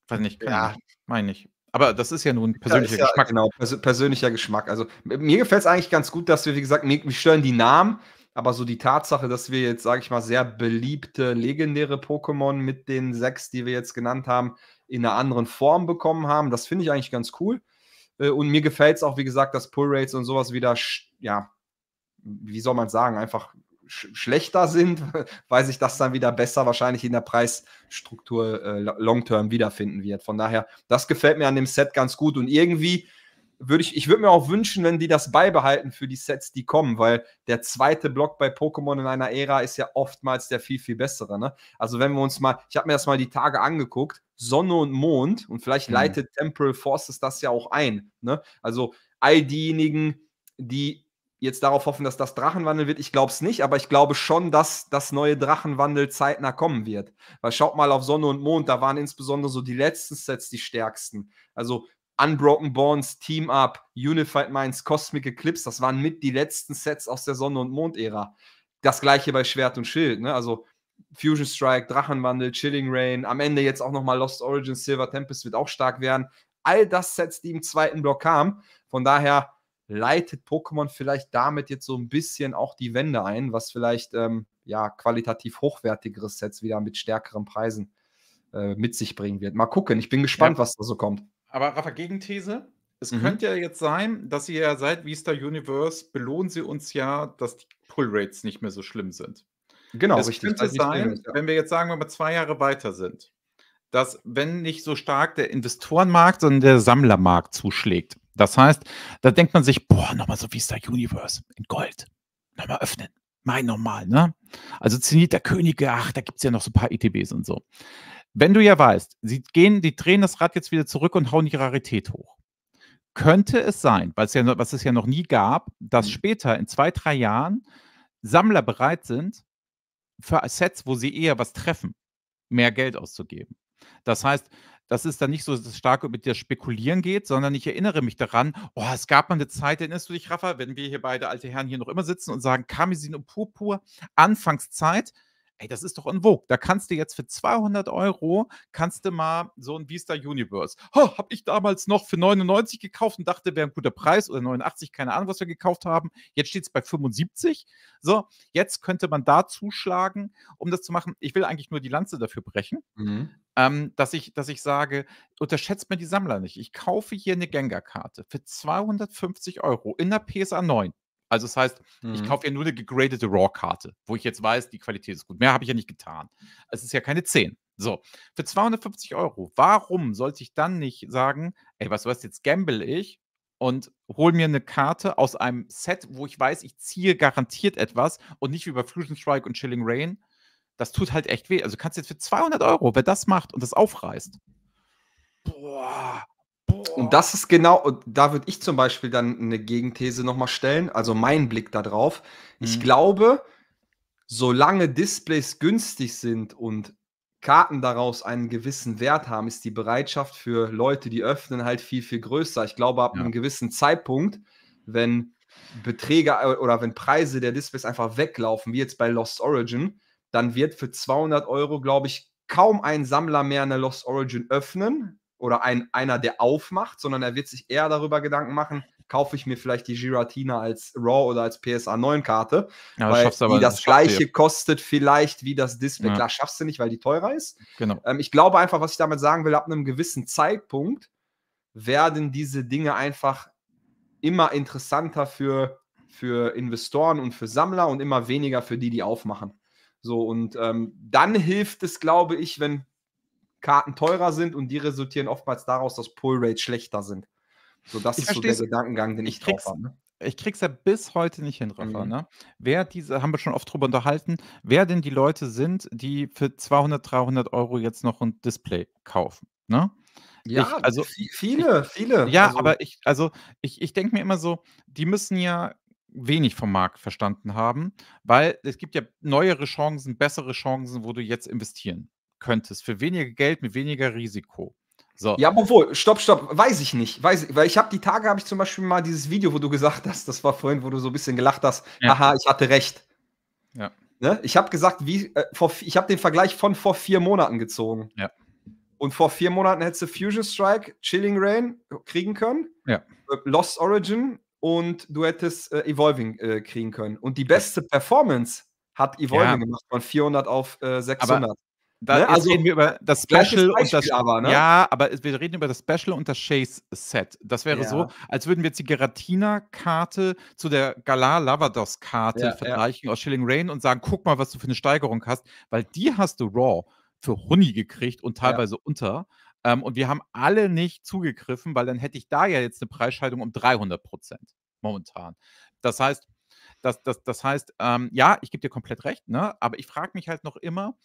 Weiß nicht, ja. meine ich. Aber das ist ja nun persönlicher ja, Geschmack. Genau, pers persönlicher Geschmack. Also mir gefällt es eigentlich ganz gut, dass wir, wie gesagt, mich, mich stören die Namen, aber so die Tatsache, dass wir jetzt, sage ich mal, sehr beliebte legendäre Pokémon mit den sechs, die wir jetzt genannt haben, in einer anderen Form bekommen haben. Das finde ich eigentlich ganz cool. Äh, und mir gefällt es auch, wie gesagt, dass Pull-Rates und sowas wieder, ja, wie soll man sagen, einfach sch schlechter sind, weil sich das dann wieder besser wahrscheinlich in der Preisstruktur äh, long-term wiederfinden wird. Von daher, das gefällt mir an dem Set ganz gut. Und irgendwie würde ich, ich würde mir auch wünschen, wenn die das beibehalten für die Sets, die kommen, weil der zweite Block bei Pokémon in einer Ära ist ja oftmals der viel, viel bessere. Ne? Also wenn wir uns mal, ich habe mir das mal die Tage angeguckt, Sonne und Mond und vielleicht mhm. leitet Temporal Forces das ja auch ein. Ne? Also all diejenigen, die jetzt darauf hoffen, dass das Drachenwandel wird. Ich glaube es nicht, aber ich glaube schon, dass das neue Drachenwandel zeitnah kommen wird. Weil schaut mal auf Sonne und Mond, da waren insbesondere so die letzten Sets die stärksten. Also Unbroken Bonds, Team Up, Unified Minds, Cosmic Eclipse, das waren mit die letzten Sets aus der Sonne- und Mond-Ära. Das gleiche bei Schwert und Schild, ne? Also Fusion Strike, Drachenwandel, Chilling Rain, am Ende jetzt auch nochmal Lost Origins, Silver Tempest wird auch stark werden. All das Sets, die im zweiten Block kamen. Von daher leitet Pokémon vielleicht damit jetzt so ein bisschen auch die Wende ein, was vielleicht ähm, ja qualitativ hochwertigere Sets wieder mit stärkeren Preisen äh, mit sich bringen wird. Mal gucken, ich bin gespannt, ja. was da so kommt. Aber Rafa, Gegenthese. Es mhm. könnte ja jetzt sein, dass ihr ja seit Vista Universe belohnen sie uns ja, dass die Pull-Rates nicht mehr so schlimm sind. Genau, es richtig. Es könnte sein, Universe, ja. wenn wir jetzt sagen, wenn wir zwei Jahre weiter sind, dass wenn nicht so stark der Investorenmarkt, sondern der Sammlermarkt zuschlägt. Das heißt, da denkt man sich, boah, nochmal so Vista Universe in Gold. Nochmal öffnen. Mein normal, ne? Also Zenit der Könige, ach, da gibt es ja noch so ein paar ETBs und so. Wenn du ja weißt, sie gehen, die drehen das Rad jetzt wieder zurück und hauen die Rarität hoch. Könnte es sein, weil es ja, was es ja noch nie gab, dass mhm. später in zwei, drei Jahren Sammler bereit sind, für Sets, wo sie eher was treffen, mehr Geld auszugeben. Das heißt, das ist dann nicht so dass es stark mit dir spekulieren geht, sondern ich erinnere mich daran, oh, es gab mal eine Zeit, erinnerst du dich, Rafa, wenn wir hier beide alte Herren hier noch immer sitzen und sagen, Kamisin und Purpur, Anfangszeit, Ey, das ist doch ein Vogue. Da kannst du jetzt für 200 Euro, kannst du mal so ein Vista Universe. Oh, habe ich damals noch für 99 gekauft und dachte, wäre ein guter Preis oder 89, keine Ahnung, was wir gekauft haben. Jetzt steht es bei 75. So, jetzt könnte man da zuschlagen, um das zu machen. Ich will eigentlich nur die Lanze dafür brechen. Mhm. Ähm, dass, ich, dass ich sage, unterschätzt mir die Sammler nicht. Ich kaufe hier eine Gengar-Karte für 250 Euro in der PSA 9. Also das heißt, mhm. ich kaufe ja nur eine gegradete RAW-Karte, wo ich jetzt weiß, die Qualität ist gut. Mehr habe ich ja nicht getan. Es ist ja keine 10. So, für 250 Euro, warum sollte ich dann nicht sagen, ey, was, was jetzt gamble ich und hol mir eine Karte aus einem Set, wo ich weiß, ich ziehe garantiert etwas und nicht wie bei Fusion Strike und Chilling Rain. Das tut halt echt weh. Also kannst du jetzt für 200 Euro, wer das macht und das aufreißt, boah, und das ist genau, da würde ich zum Beispiel dann eine Gegenthese nochmal stellen, also mein Blick darauf. Mhm. Ich glaube, solange Displays günstig sind und Karten daraus einen gewissen Wert haben, ist die Bereitschaft für Leute, die öffnen, halt viel, viel größer. Ich glaube, ab ja. einem gewissen Zeitpunkt, wenn Beträge äh, oder wenn Preise der Displays einfach weglaufen, wie jetzt bei Lost Origin, dann wird für 200 Euro, glaube ich, kaum ein Sammler mehr eine Lost Origin öffnen, oder ein, einer, der aufmacht, sondern er wird sich eher darüber Gedanken machen, kaufe ich mir vielleicht die Giratina als Raw oder als PSA 9 Karte, ja, weil das die das gleiche ihr. kostet vielleicht wie das Display. Ja. Klar, schaffst du nicht, weil die teurer ist. Genau. Ähm, ich glaube einfach, was ich damit sagen will, ab einem gewissen Zeitpunkt werden diese Dinge einfach immer interessanter für, für Investoren und für Sammler und immer weniger für die, die aufmachen. So, und ähm, dann hilft es, glaube ich, wenn Karten teurer sind und die resultieren oftmals daraus, dass Pull Rates schlechter sind. So, das ich ist so der Gedankengang, den ich, ich drauf habe. Ne? Ich krieg's ja bis heute nicht hin, Rafa. Mhm. Ne? Wer diese, haben wir schon oft drüber unterhalten, wer denn die Leute sind, die für 200, 300 Euro jetzt noch ein Display kaufen. Ne? Ja, ich, also viele, viele. Ja, also, aber ich, also ich, ich denke mir immer so, die müssen ja wenig vom Markt verstanden haben, weil es gibt ja neuere Chancen, bessere Chancen, wo du jetzt investieren könntest, für weniger Geld, mit weniger Risiko. So. Ja, obwohl, stopp, stopp, weiß ich nicht. Weiß, weil ich habe die Tage, habe ich zum Beispiel mal dieses Video, wo du gesagt hast, das war vorhin, wo du so ein bisschen gelacht hast, ja. aha, ich hatte recht. Ja. Ne? Ich habe gesagt, wie, äh, vor, ich habe den Vergleich von vor vier Monaten gezogen. Ja. Und vor vier Monaten hättest du Fusion Strike, Chilling Rain kriegen können, ja. Äh, Lost Origin und du hättest äh, Evolving äh, kriegen können. Und die beste Performance hat Evolving ja. gemacht von 400 auf äh, 600. Aber da ne? also, reden wir über das Special und das aber, ne? Ja, aber wir reden über das Special und das Chase Set. Das wäre ja. so, als würden wir jetzt die Geratina Karte zu der Galar Lavados Karte ja, vergleichen ja. aus Shilling Rain und sagen, guck mal, was du für eine Steigerung hast, weil die hast du Raw für Huni gekriegt und teilweise unter. Ähm, und wir haben alle nicht zugegriffen, weil dann hätte ich da ja jetzt eine Preisscheidung um 300 Prozent momentan. Das heißt, das, das, das heißt, ähm, ja, ich gebe dir komplett recht, ne? aber ich frage mich halt noch immer,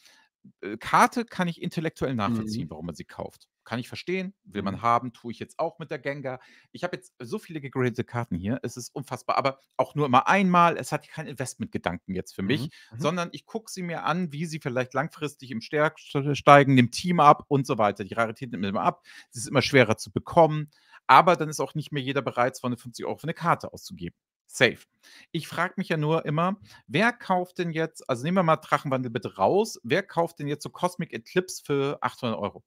äh, Karte kann ich intellektuell nachvollziehen, mhm. warum man sie kauft. Kann ich verstehen, will man mhm. haben, tue ich jetzt auch mit der Gengar. Ich habe jetzt so viele gegradete Karten hier, es ist unfassbar, aber auch nur immer einmal. Es hat keinen Investmentgedanken jetzt für mich, mhm. mhm. sondern ich gucke sie mir an, wie sie vielleicht langfristig im Stärk steigen, nimmt Team ab und so weiter. Die Rarität nimmt immer ab, es ist immer schwerer zu bekommen, aber dann ist auch nicht mehr jeder bereit, 250 Euro für eine Karte auszugeben. Safe. Ich frage mich ja nur immer, wer kauft denn jetzt, also nehmen wir mal Drachenwandel bitte raus, wer kauft denn jetzt so Cosmic Eclipse für 800 Euro?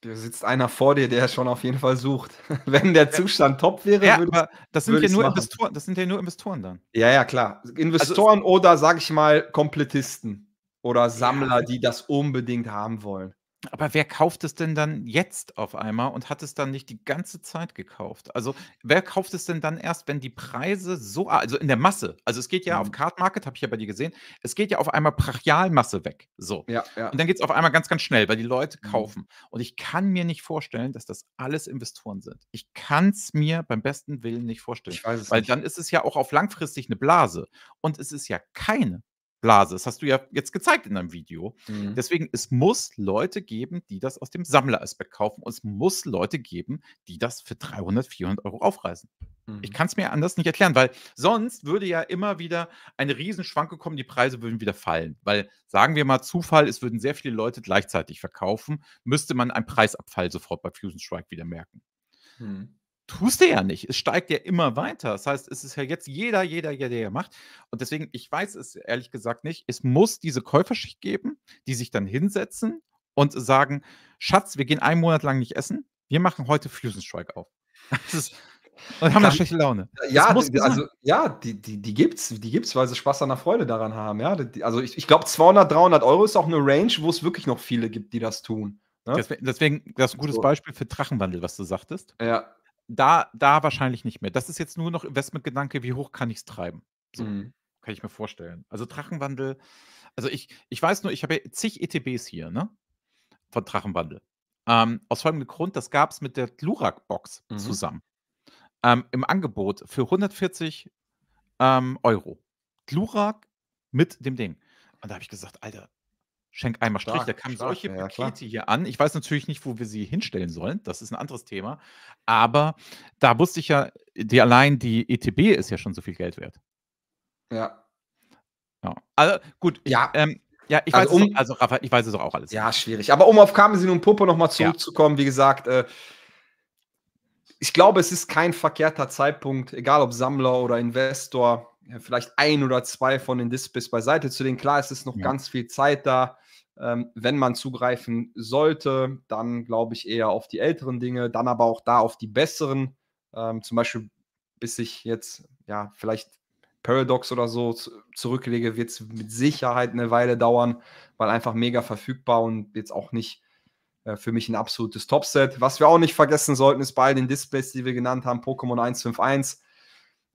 Da sitzt einer vor dir, der schon auf jeden Fall sucht. Wenn der Zustand top wäre, ja, würde, aber das sind ja nur machen. Investoren, das sind ja nur Investoren dann. Ja, ja, klar. Also Investoren also, oder sage ich mal Komplettisten oder Sammler, ja. die das unbedingt haben wollen. Aber wer kauft es denn dann jetzt auf einmal und hat es dann nicht die ganze Zeit gekauft? Also wer kauft es denn dann erst, wenn die Preise so, ah, also in der Masse, also es geht ja mhm. auf Card Market, habe ich ja bei dir gesehen, es geht ja auf einmal Brachialmasse weg. So. Ja, ja. Und dann geht es auf einmal ganz, ganz schnell, weil die Leute mhm. kaufen. Mhm. Und ich kann mir nicht vorstellen, dass das alles Investoren sind. Ich kann es mir beim besten Willen nicht vorstellen. weil nicht. dann ist es ja auch auf langfristig eine Blase. Und es ist ja keine. Blase. Das hast du ja jetzt gezeigt in deinem Video. Mhm. Deswegen, es muss Leute geben, die das aus dem Sammleraspekt kaufen. Und es muss Leute geben, die das für 300, 400 Euro aufreißen. Mhm. Ich kann es mir anders nicht erklären, weil sonst würde ja immer wieder eine Riesenschwanke kommen, die Preise würden wieder fallen. Weil, sagen wir mal, Zufall, es würden sehr viele Leute gleichzeitig verkaufen, müsste man einen Preisabfall sofort bei Fusion Strike wieder merken. Mhm tust du ja nicht. Es steigt ja immer weiter. Das heißt, es ist ja jetzt jeder, jeder, jeder, der macht. Und deswegen, ich weiß es ehrlich gesagt nicht. Es muss diese Käuferschicht geben, die sich dann hinsetzen und sagen: Schatz, wir gehen einen Monat lang nicht essen. Wir machen heute Fusion Strike auf. Das ist. Und haben eine schlechte Laune. Ja, also, ja die, die, die gibt's, die gibt's, weil sie Spaß an der Freude daran haben. Ja? Die, also ich, ich glaube, 200, 300 Euro ist auch eine Range, wo es wirklich noch viele gibt, die das tun. Ne? Deswegen, das ist ein gutes so. Beispiel für Drachenwandel, was du sagtest. Ja da, da wahrscheinlich nicht mehr. Das ist jetzt nur noch Investmentgedanke, wie hoch kann ich es treiben? So, mhm. Kann ich mir vorstellen. Also Drachenwandel, also ich, ich weiß nur, ich habe ja zig ETBs hier, ne? Von Drachenwandel. Ähm, aus folgendem Grund, das gab es mit der Lurak-Box mhm. zusammen. Ähm, Im Angebot für 140 ähm, Euro. Glurak mit dem Ding. Und da habe ich gesagt, Alter, Schenk einmal Strich, stark, der kam stark, solche ja, Pakete klar. hier an. Ich weiß natürlich nicht, wo wir sie hinstellen sollen. Das ist ein anderes Thema. Aber da wusste ich ja, die, allein die ETB ist ja schon so viel Geld wert. Ja. ja. Also gut, ja. Ich, ähm, ja, ich also weiß, um, es, also Rafa, ich weiß es auch alles. Ja, schwierig. Aber um auf Kamesin und Popo nochmal zurückzukommen, ja. wie gesagt, äh, ich glaube, es ist kein verkehrter Zeitpunkt, egal ob Sammler oder Investor, vielleicht ein oder zwei von den Displays beiseite zu legen. Klar, es ist noch ja. ganz viel Zeit da. Ähm, wenn man zugreifen sollte, dann glaube ich eher auf die älteren Dinge, dann aber auch da auf die besseren. Ähm, zum Beispiel, bis ich jetzt, ja, vielleicht Paradox oder so zurücklege, wird es mit Sicherheit eine Weile dauern, weil einfach mega verfügbar und jetzt auch nicht äh, für mich ein absolutes Topset. Was wir auch nicht vergessen sollten, ist bei den Displays, die wir genannt haben, Pokémon 151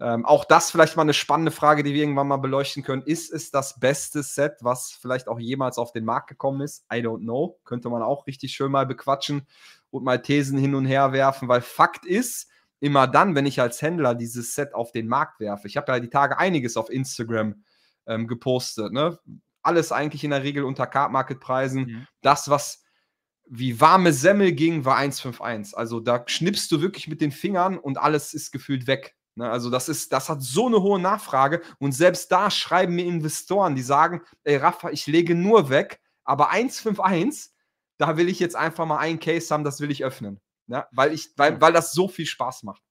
ähm, auch das vielleicht mal eine spannende Frage, die wir irgendwann mal beleuchten können. Ist es das beste Set, was vielleicht auch jemals auf den Markt gekommen ist? I don't know. Könnte man auch richtig schön mal bequatschen und mal Thesen hin und her werfen, weil Fakt ist, immer dann, wenn ich als Händler dieses Set auf den Markt werfe, ich habe ja die Tage einiges auf Instagram ähm, gepostet, ne? alles eigentlich in der Regel unter Card Market Preisen. Mhm. Das, was wie warme Semmel ging, war 1,51. Also da schnippst du wirklich mit den Fingern und alles ist gefühlt weg. Ne, also das ist, das hat so eine hohe Nachfrage und selbst da schreiben mir Investoren, die sagen, ey Rafa, ich lege nur weg, aber 151, da will ich jetzt einfach mal einen Case haben, das will ich öffnen, ja, ne, weil ich, weil, weil das so viel Spaß macht.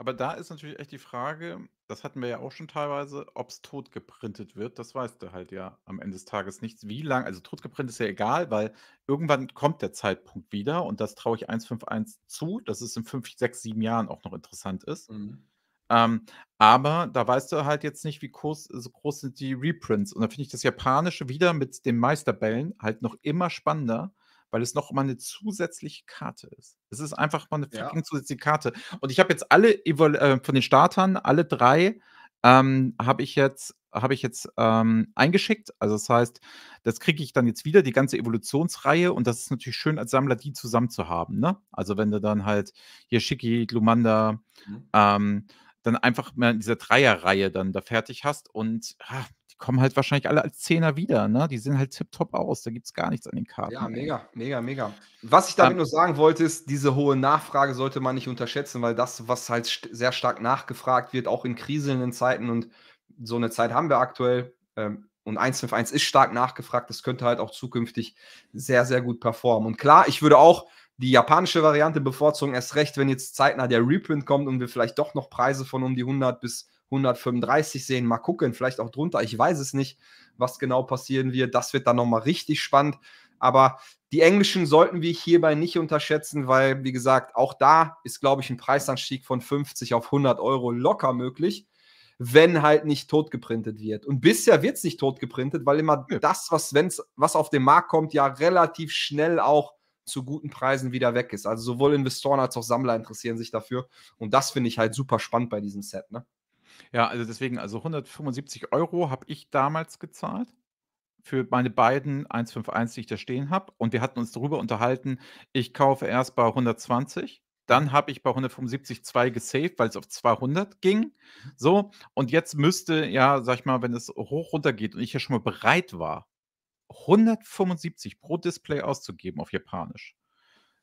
Aber da ist natürlich echt die Frage, das hatten wir ja auch schon teilweise, ob es tot geprintet wird. Das weißt du halt ja am Ende des Tages nicht. Wie lange, also tot geprintet ist ja egal, weil irgendwann kommt der Zeitpunkt wieder und das traue ich 151 zu, dass es in 5, 6, 7 Jahren auch noch interessant ist. Mhm. Ähm, aber da weißt du halt jetzt nicht, wie groß, so groß sind die Reprints. Und da finde ich das Japanische wieder mit den Meisterbällen halt noch immer spannender, weil es noch mal eine zusätzliche Karte ist. Es ist einfach mal eine fucking ja. zusätzliche Karte. Und ich habe jetzt alle äh, von den Startern, alle drei, ähm, habe ich jetzt habe ich jetzt ähm, eingeschickt. Also das heißt, das kriege ich dann jetzt wieder, die ganze Evolutionsreihe. Und das ist natürlich schön, als Sammler die zusammen zu haben. Ne? Also wenn du dann halt hier Schicki, Glumanda, mhm. ähm, dann einfach mal in dieser Dreierreihe dann da fertig hast. Und ach, kommen halt wahrscheinlich alle als Zehner wieder. Ne? Die sehen halt tiptop aus. Da gibt es gar nichts an den Karten. Ja, mega, ey. mega, mega. Was ich damit ähm, nur sagen wollte, ist, diese hohe Nachfrage sollte man nicht unterschätzen, weil das, was halt st sehr stark nachgefragt wird, auch in kriselnden Zeiten und so eine Zeit haben wir aktuell. Ähm, und 151 ist stark nachgefragt. Das könnte halt auch zukünftig sehr, sehr gut performen. Und klar, ich würde auch die japanische Variante bevorzugen, erst recht, wenn jetzt zeitnah der Reprint kommt und wir vielleicht doch noch Preise von um die 100 bis 135 sehen. Mal gucken, vielleicht auch drunter. Ich weiß es nicht, was genau passieren wird. Das wird dann nochmal richtig spannend. Aber die Englischen sollten wir hierbei nicht unterschätzen, weil, wie gesagt, auch da ist, glaube ich, ein Preisanstieg von 50 auf 100 Euro locker möglich, wenn halt nicht totgeprintet wird. Und bisher wird es nicht totgeprintet, weil immer ja. das, was, wenn's, was auf den Markt kommt, ja relativ schnell auch zu guten Preisen wieder weg ist. Also sowohl Investoren als auch Sammler interessieren sich dafür. Und das finde ich halt super spannend bei diesem Set. Ne? Ja, also deswegen, also 175 Euro habe ich damals gezahlt für meine beiden 151, die ich da stehen habe. Und wir hatten uns darüber unterhalten, ich kaufe erst bei 120, dann habe ich bei 175 2 gesaved, weil es auf 200 ging. Mhm. So, und jetzt müsste, ja, sag ich mal, wenn es hoch runter geht und ich ja schon mal bereit war, 175 pro Display auszugeben auf Japanisch,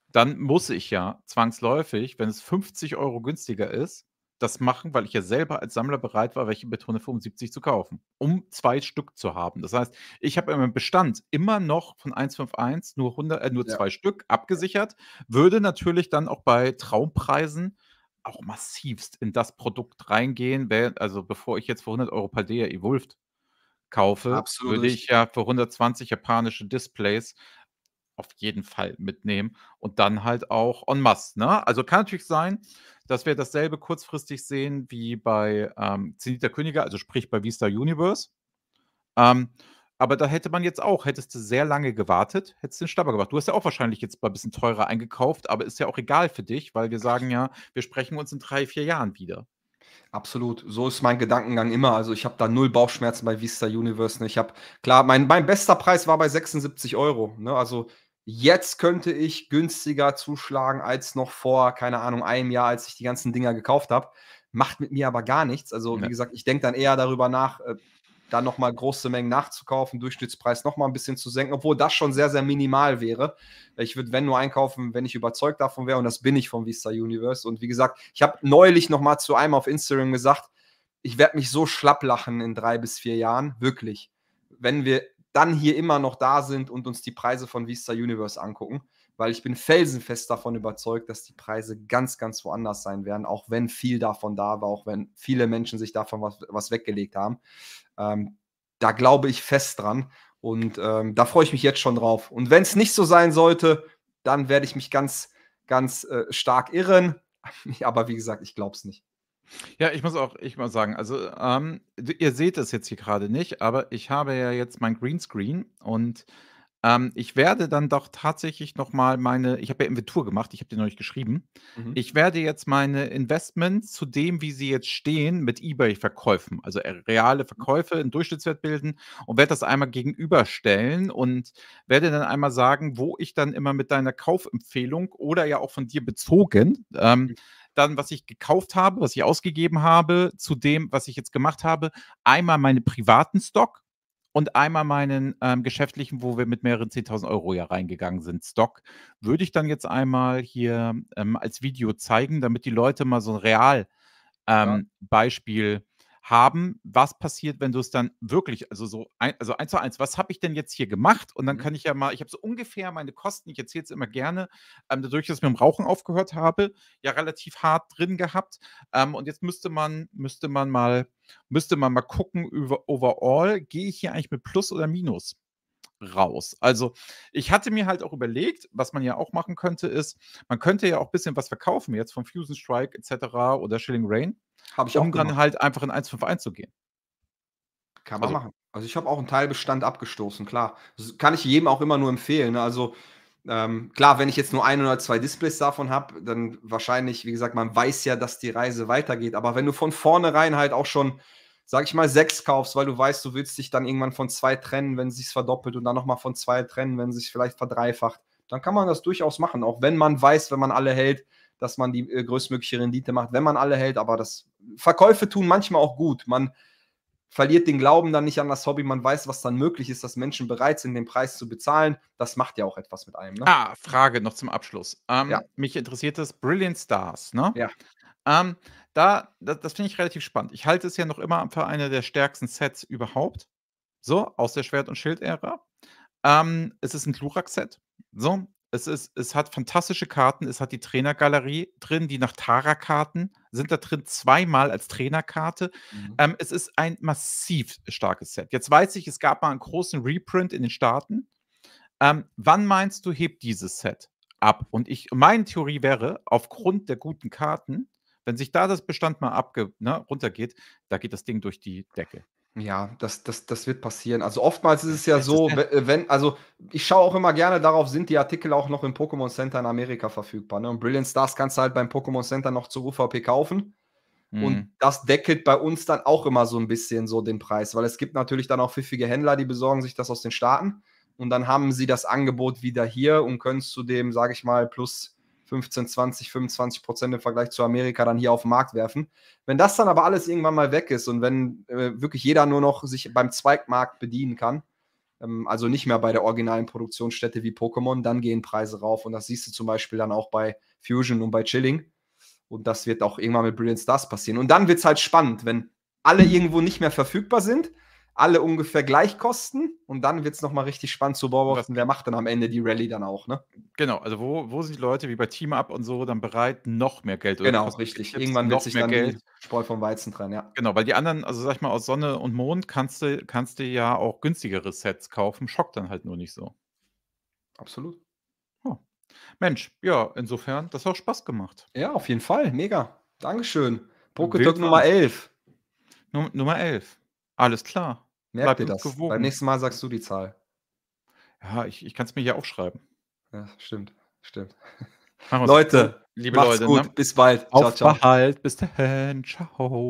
dann muss ich ja zwangsläufig, wenn es 50 Euro günstiger ist, das machen, weil ich ja selber als Sammler bereit war, welche Betone 75 zu kaufen, um zwei Stück zu haben. Das heißt, ich habe im Bestand immer noch von 151 nur, 100, äh, nur ja. zwei Stück abgesichert, würde natürlich dann auch bei Traumpreisen auch massivst in das Produkt reingehen, also bevor ich jetzt für 100 Euro Paldea Evolved kaufe, Absolut würde ich ja für 120 japanische Displays auf jeden Fall mitnehmen und dann halt auch en masse. Ne? Also kann natürlich sein, dass wir dasselbe kurzfristig sehen wie bei ähm, Zenit Könige, also sprich bei Vista Universe. Ähm, aber da hätte man jetzt auch, hättest du sehr lange gewartet, hättest den Stabber gemacht. Du hast ja auch wahrscheinlich jetzt ein bisschen teurer eingekauft, aber ist ja auch egal für dich, weil wir sagen ja, wir sprechen uns in drei, vier Jahren wieder. Absolut, so ist mein Gedankengang immer. Also ich habe da null Bauchschmerzen bei Vista Universe. Ne? Ich habe, klar, mein, mein bester Preis war bei 76 Euro. Ne? Also jetzt könnte ich günstiger zuschlagen als noch vor, keine Ahnung, einem Jahr, als ich die ganzen Dinger gekauft habe. Macht mit mir aber gar nichts. Also, ja. wie gesagt, ich denke dann eher darüber nach, äh, dann nochmal große Mengen nachzukaufen, Durchschnittspreis nochmal ein bisschen zu senken, obwohl das schon sehr, sehr minimal wäre. Ich würde, wenn nur einkaufen, wenn ich überzeugt davon wäre, und das bin ich vom Vista Universe. Und wie gesagt, ich habe neulich nochmal zu einem auf Instagram gesagt, ich werde mich so schlapp lachen in drei bis vier Jahren, wirklich. Wenn wir dann hier immer noch da sind und uns die Preise von Vista Universe angucken, weil ich bin felsenfest davon überzeugt, dass die Preise ganz, ganz woanders sein werden, auch wenn viel davon da war, auch wenn viele Menschen sich davon was, was weggelegt haben. Ähm, da glaube ich fest dran und ähm, da freue ich mich jetzt schon drauf. Und wenn es nicht so sein sollte, dann werde ich mich ganz, ganz äh, stark irren. Aber wie gesagt, ich glaube es nicht. Ja, ich muss auch ich muss sagen, also, ähm, ihr seht es jetzt hier gerade nicht, aber ich habe ja jetzt mein Greenscreen und, ähm, ich werde dann doch tatsächlich nochmal mal meine ich habe ja Inventur gemacht, ich habe dir neulich geschrieben. Mhm. Ich werde jetzt meine Investments zu dem, wie sie jetzt stehen, mit eBay-Verkäufen, also, äh, reale mhm. Verkäufe, 'n Durchschnittswert bilden und werde das einmal gegenüberstellen und werde dann einmal sagen, wo ich dann immer mit deiner Kaufempfehlung oder ja auch von dir bezogen, ähm, mhm dann, was ich gekauft habe, was ich ausgegeben habe, zu dem, was ich jetzt gemacht habe, einmal meinen privaten Stock und einmal meinen ähm, geschäftlichen, wo wir mit mehreren 10.000 Euro ja reingegangen sind, Stock, würde ich dann jetzt einmal hier ähm, als Video zeigen, damit die Leute mal so ein Real-Beispiel ähm, ja haben, was passiert, wenn du es dann wirklich, also so, ein, also eins zu eins, was habe ich denn jetzt hier gemacht? Und dann mhm. kann ich ja mal, ich habe so ungefähr meine Kosten, ich erzähle es immer gerne, ähm, dadurch, dass ich mit dem Rauchen aufgehört habe, ja relativ hart drin gehabt. Ähm, und jetzt müsste man, müsste man mal, müsste man mal gucken, über overall, gehe ich hier eigentlich mit Plus oder Minus? raus. Also ich hatte mir halt auch überlegt, was man ja auch machen könnte, ist, man könnte ja auch ein bisschen was verkaufen jetzt von Fusion Strike etc. oder Shilling Rain, Habe ich um auch dann halt einfach in 151 zu gehen. Kann man also, machen. Also ich habe auch einen Teilbestand abgestoßen, klar. Das kann ich jedem auch immer nur empfehlen. Ne? Also ähm, klar, wenn ich jetzt nur ein oder zwei Displays davon habe, dann wahrscheinlich, wie gesagt, man weiß ja, dass die Reise weitergeht. Aber wenn du von vornherein halt auch schon sag ich mal, sechs kaufst, weil du weißt, du willst dich dann irgendwann von zwei trennen, wenn es sich verdoppelt und dann nochmal von zwei trennen, wenn es sich vielleicht verdreifacht, dann kann man das durchaus machen, auch wenn man weiß, wenn man alle hält, dass man die äh, größtmögliche Rendite macht, wenn man alle hält, aber das Verkäufe tun manchmal auch gut. Man verliert den Glauben dann nicht an das Hobby, man weiß, was dann möglich ist, dass Menschen bereit sind, den Preis zu bezahlen. Das macht ja auch etwas mit einem. Ne? Ah, Frage noch zum Abschluss. Ähm, ja. Mich interessiert das Brilliant Stars, ne? Ja. Ähm, da, das, das finde ich relativ spannend. Ich halte es ja noch immer für eine der stärksten Sets überhaupt. So, aus der Schwert- und Schild-Ära. Ähm, es ist ein Glurak-Set. So, es, ist, es hat fantastische Karten. Es hat die Trainergalerie drin, die nach Tara-Karten sind da drin zweimal als Trainerkarte. Mhm. Ähm, es ist ein massiv starkes Set. Jetzt weiß ich, es gab mal einen großen Reprint in den Staaten. Ähm, wann meinst du, hebt dieses Set ab? Und ich, meine Theorie wäre, aufgrund der guten Karten wenn sich da das Bestand mal abge, ne, runtergeht, da geht das Ding durch die Decke. Ja, das, das, das wird passieren. Also oftmals ist es ja so, wenn, also ich schaue auch immer gerne darauf, sind die Artikel auch noch im Pokémon Center in Amerika verfügbar. Ne? Und Brilliant Stars kannst du halt beim Pokémon Center noch zu UVP kaufen. Mhm. Und das deckelt bei uns dann auch immer so ein bisschen so den Preis, weil es gibt natürlich dann auch pfiffige Händler, die besorgen sich das aus den Staaten und dann haben sie das Angebot wieder hier und können es zu dem, sage ich mal, plus 15, 20, 25 Prozent im Vergleich zu Amerika dann hier auf den Markt werfen. Wenn das dann aber alles irgendwann mal weg ist und wenn äh, wirklich jeder nur noch sich beim Zweigmarkt bedienen kann, ähm, also nicht mehr bei der originalen Produktionsstätte wie Pokémon, dann gehen Preise rauf. Und das siehst du zum Beispiel dann auch bei Fusion und bei Chilling. Und das wird auch irgendwann mit Brilliant Stars passieren. Und dann wird es halt spannend, wenn alle irgendwo nicht mehr verfügbar sind alle ungefähr gleich kosten. Und dann wird es nochmal richtig spannend zu beobachten, wer macht dann am Ende die Rallye dann auch, ne? Genau, also wo, wo sind die Leute wie bei Team Up und so dann bereit, noch mehr Geld oder Genau, richtig. Irgendwann wird sich mehr dann Geld. Spreu vom Weizen trennen, ja. Genau, weil die anderen, also sag ich mal, aus Sonne und Mond kannst du, kannst du ja auch günstigere Sets kaufen, schockt dann halt nur nicht so. Absolut. Oh. Mensch, ja, insofern, das hat auch Spaß gemacht. Ja, auf jeden Fall. Mega. Dankeschön. Pokédog Nummer 11. Nummer 11. Alles klar. Merk dir das. Gewogen. Beim nächsten Mal sagst du die Zahl. Ja, ich, ich kann es mir hier aufschreiben. Ja, stimmt, stimmt. Leute, liebe macht's Leute, gut, ne? bis bald. Auf ciao, ciao. Behalt, bis dahin, ciao.